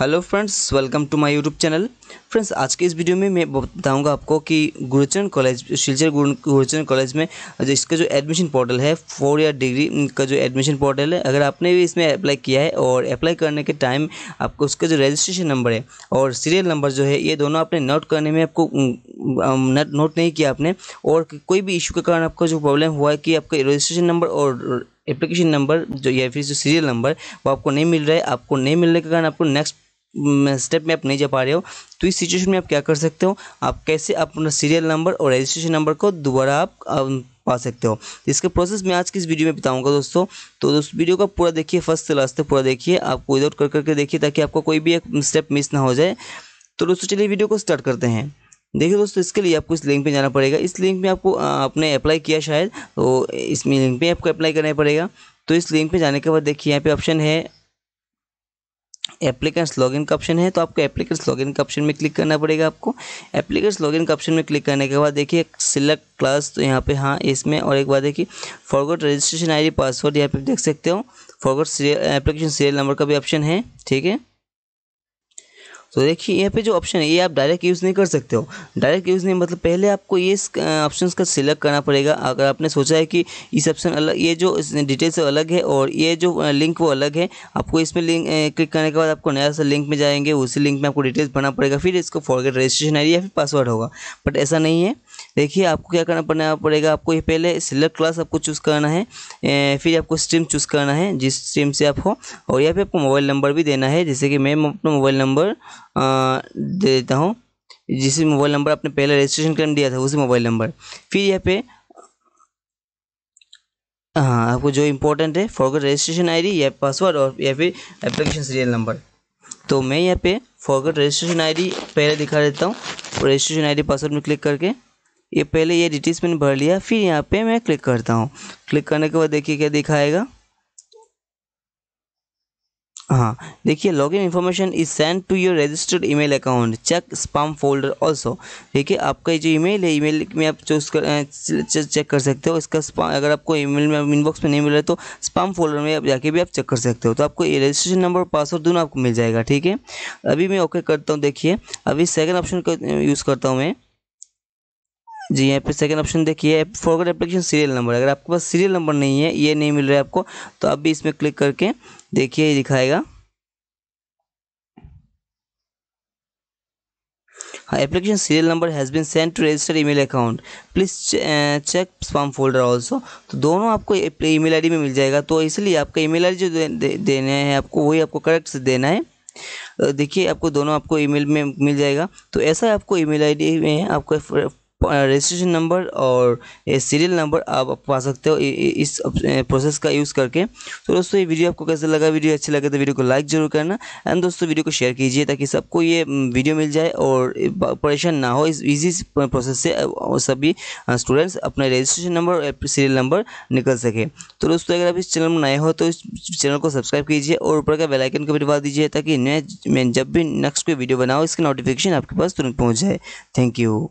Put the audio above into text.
hello friends welcome to my YouTube channel friends आज के इस वीडियो में मैं बताऊंगा आपको कि गुरुचरण कॉलेज शिलचर गुरुचरण कॉलेज में इसका जो एडमिशन पोर्टल है फोर ईयर डिग्री का जो एडमिशन पोर्टल है अगर आपने भी इसमें अप्लाई किया है और अप्लाई करने के टाइम आपको उसका जो रजिस्ट्रेशन नंबर है और सीरियल नंबर जो है ये दोनों आपने नोट करने में आपको नोट नहीं किया आपने और कोई भी इशू के कारण आपको जो प्रॉब्लम हुआ है कि आपका रजिस्ट्रेशन नंबर और एप्लीकेशन नंबर जो या फिर जो सीरियल नंबर वो आपको नहीं मिल रहा है आपको नहीं मिलने के कारण आपको नेक्स्ट स्टेप में आप नहीं जा पा रहे हो तो इस सिचुएशन में आप क्या कर सकते हो आप कैसे अपना सीरियल नंबर और रजिस्ट्रेशन नंबर को दोबारा आप पा सकते हो इसका प्रोसेस मैं आज की इस वीडियो में बताऊंगा दोस्तों तो उस वीडियो का पूरा देखिए फर्स्ट से लास्ट तक पूरा देखिए आप विद आउट कर करके देखिए ताकि आपका कोई भी एक स्टेप मिस ना हो जाए तो दोस्तों चलिए वीडियो को स्टार्ट करते हैं देखिए दोस्तों इसके लिए आपको इस लिंक पे जाना पड़ेगा इस लिंक में आपको आपने अप्लाई किया शायद तो इसमें लिंक पे आपको अप्लाई करना पड़ेगा तो इस लिंक पे जाने के बाद देखिए यहाँ पे ऑप्शन है एप्लीकेंट्स लॉगिन का ऑप्शन है तो आपको एप्लीकेंट्स लॉगिन का ऑप्शन में क्लिक करना पड़ेगा आपको एप्लीकेंट्स लॉगिन का ऑप्शन में क्लिक करने के बाद देखिए सिलेक्ट क्लास तो यहाँ पे हाँ इसमें और एक बार देखिए फॉरगोट रजिस्ट्रेशन आईडी पासवर्ड यहाँ पे देख सकते हो फॉरगोट एप्लीकेशन सीरियल नंबर का भी ऑप्शन है ठीक है तो देखिए यहाँ पे जो ऑप्शन है ये आप डायरेक्ट यूज़ नहीं कर सकते हो डायरेक्ट यूज़ नहीं मतलब पहले आपको ये ऑप्शन का सिलेक्ट करना पड़ेगा अगर आपने सोचा है कि इस ऑप्शन अलग ये जो डिटेल्स अलग है और ये जो लिंक वो अलग है आपको इसमें लिंक क्लिक करने के बाद आपको नया सा लिंक में जाएंगे उसी लिंक में आपको डिटेल्स भरना पड़ेगा फिर इसको फॉरगेट रजिस्ट्रेशन आई या फिर पासवर्ड होगा बट ऐसा नहीं है देखिए आपको क्या करना पड़ना पड़ेगा आपको ये पहले सिलेक्ट क्लास आपको चूज़ करना है फिर आपको स्ट्रीम चूज़ करना है जिस स्ट्रीम से आप हो और यहाँ पे आपको मोबाइल नंबर भी देना है जैसे कि मैं अपना मोबाइल नंबर दे देता हूँ जिस मोबाइल नंबर आपने पहले रजिस्ट्रेशन करम दिया था उसी मोबाइल नंबर फिर यहाँ पे हाँ आपको जो इम्पोर्टेंट है फॉरगेट रजिस्ट्रेशन आईडी या पासवर्ड और या फिर एप्लीकेशन सीरियल नंबर तो मैं यहाँ पे फॉरगेट रजिस्ट्रेशन आईडी पहले दिखा देता हूँ रजिस्ट्रेशन आईडी पासवर्ड में क्लिक करके ये पहले ये डिटेल्स मैंने भर लिया फिर यहाँ पे मैं क्लिक करता हूँ क्लिक करने के बाद देखिए क्या दिखाएगा हाँ देखिए login information is send to your registered email account check spam folder also देखिए आपका जो ईमेल है ईमेल में आप चूज कर चेक कर सकते हो इसका स्पाम अगर आपको ईमेल में इनबॉक्स में नहीं मिल रहा तो स्पाम फोल्डर में आप जाके भी आप चेक कर सकते हो तो आपको रजिस्ट्रेशन नंबर और पासवर्ड दोनों आपको मिल जाएगा ठीक है अभी मैं ओके करता हूँ देखिए अभी सेकेंड ऑप्शन का यूज़ करता हूँ मैं जी यहाँ पे सेकंड ऑप्शन देखिए फॉरवर्ड एप्लीकेशन सीरियल नंबर अगर आपके पास सीरियल नंबर नहीं है ये नहीं मिल रहा है आपको तो आप भी इसमें क्लिक करके देखिए ये दिखाएगा application serial number has been send to register email account please check form folder also तो दोनों आपको ईमेल आईडी में मिल जाएगा तो इसलिए आपका ईमेल आईडी जो दे, दे, देना है आपको वही आपको करेक्ट से देना है देखिए आपको दोनों आपको ईमेल में मिल जाएगा तो ऐसा आपको ईमेल आईडी में आपको रजिस्ट्रेशन नंबर और सीरियल नंबर आप पा सकते हो इस प्रोसेस का यूज़ करके तो दोस्तों ये वीडियो आपको कैसे लगा वीडियो अच्छी लगे तो वीडियो को लाइक जरूर करना एंड दोस्तों वीडियो को शेयर कीजिए ताकि सबको ये वीडियो मिल जाए और परेशान ना हो इस ईजी प्रोसेस से सभी स्टूडेंट्स अपने रजिस्ट्रेशन नंबर और सीरियल नंबर निकल सके तो दोस्तों अगर आप इस चैनल में नए हो तो इस चैनल को सब्सक्राइब कीजिए और ऊपर का बेलाइकन को भी दबा दीजिए ताकि मैं जब भी नेक्स्ट कोई वीडियो बनाओ इसकी नोटिफिकेशन आपके पास तुरंत पहुँच जाए थैंक यू